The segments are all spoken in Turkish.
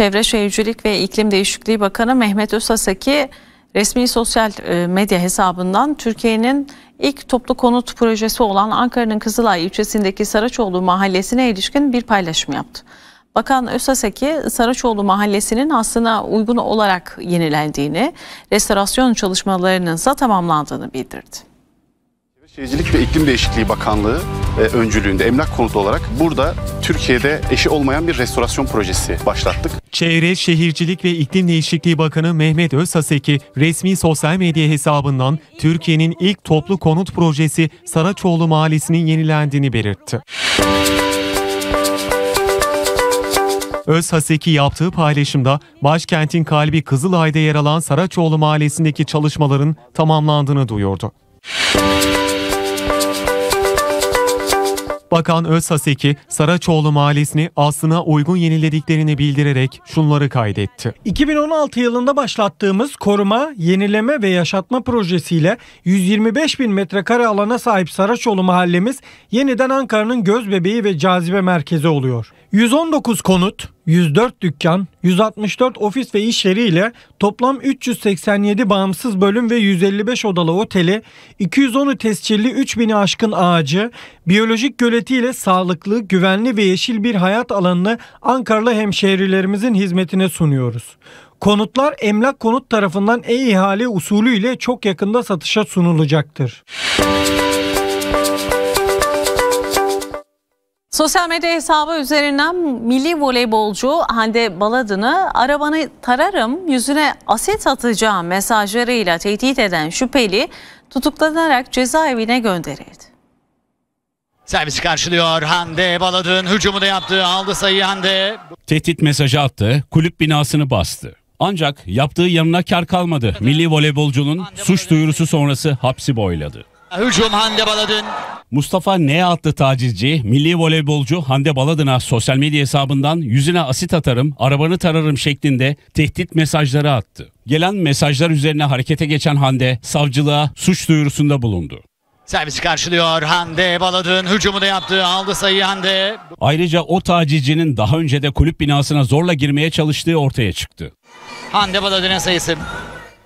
Çevre Şehircilik ve İklim Değişikliği Bakanı Mehmet Özasaki resmi sosyal e, medya hesabından Türkiye'nin ilk toplu konut projesi olan Ankara'nın Kızılay ilçesindeki Saraçoğlu mahallesine ilişkin bir paylaşım yaptı. Bakan Ösaseki, Saraçoğlu Mahallesi'nin aslına uygun olarak yenilendiğini, restorasyon çalışmalarının ise tamamlandığını bildirdi. Şehircilik ve İklim Değişikliği Bakanlığı e, öncülüğünde emlak konutu olarak burada Türkiye'de eşi olmayan bir restorasyon projesi başlattık. Çevre, Şehircilik ve İklim Değişikliği Bakanı Mehmet Özhaseki resmi sosyal medya hesabından Türkiye'nin ilk toplu konut projesi Saraçoğlu Mahallesi'nin yenilendiğini belirtti. Öz Haseki yaptığı paylaşımda başkentin kalbi Kızılay'da yer alan Saraçoğlu Mahallesi'ndeki çalışmaların tamamlandığını duyurdu. Bakan Özhaseki, Saraçoğlu Mahallesi'ni aslına uygun yenilediklerini bildirerek şunları kaydetti. 2016 yılında başlattığımız koruma, yenileme ve yaşatma projesiyle 125 bin metrekare alana sahip Saraçoğlu mahallemiz yeniden Ankara'nın göz bebeği ve cazibe merkezi oluyor. 119 konut, 104 dükkan, 164 ofis ve iş yeri ile toplam 387 bağımsız bölüm ve 155 odalı oteli, 210'u tescilli 3000'i aşkın ağacı, biyolojik göletiyle sağlıklı, güvenli ve yeşil bir hayat alanını Ankaralı hemşehrilerimizin hizmetine sunuyoruz. Konutlar emlak konut tarafından e-ihale usulü ile çok yakında satışa sunulacaktır. Sosyal medya hesabı üzerinden milli voleybolcu Hande Baladın'ı arabanı tararım yüzüne aset atacağım mesajlarıyla tehdit eden şüpheli tutuklanarak cezaevine gönderildi. Servisi karşılıyor Hande Baladın. Hücumu da yaptı. Aldı sayı Hande. Tehdit mesajı attı. Kulüp binasını bastı. Ancak yaptığı yanına kar kalmadı. Milli voleybolcunun suç duyurusu sonrası hapsi boyladı. Hücum Hande Baladın. Mustafa N attı tacizci, milli voleybolcu Hande Baladın'a sosyal medya hesabından yüzüne asit atarım, arabanı tararım şeklinde tehdit mesajları attı. Gelen mesajlar üzerine harekete geçen Hande savcılığa suç duyurusunda bulundu. Servisi karşılıyor Hande Baladın. Hücumu da yaptı. Aldı sayı Hande. Ayrıca o tacizcinin daha önce de kulüp binasına zorla girmeye çalıştığı ortaya çıktı. Hande Baladın'ın sayısı.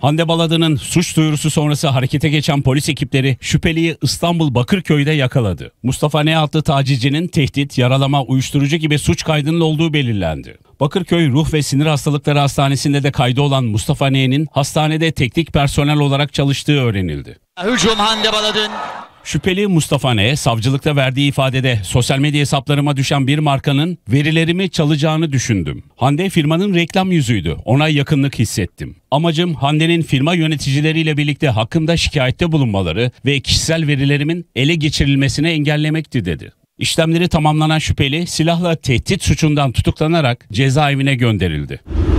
Hande Baladı'nın suç duyurusu sonrası harekete geçen polis ekipleri şüpheliyi İstanbul Bakırköy'de yakaladı. Mustafa Ne adlı tacizcinin tehdit, yaralama, uyuşturucu gibi suç kaydının olduğu belirlendi. Bakırköy Ruh ve Sinir Hastalıkları Hastanesi'nde de kaydı olan Mustafa N'nin hastanede teknik personel olarak çalıştığı öğrenildi. Hücum Hande Baladın Şüpheli Mustafa N. savcılıkta verdiği ifadede sosyal medya hesaplarıma düşen bir markanın verilerimi çalacağını düşündüm. Hande firmanın reklam yüzüydü. Ona yakınlık hissettim. Amacım Hande'nin firma yöneticileriyle birlikte hakkında şikayette bulunmaları ve kişisel verilerimin ele geçirilmesini engellemekti dedi. İşlemleri tamamlanan şüpheli silahla tehdit suçundan tutuklanarak cezaevine gönderildi.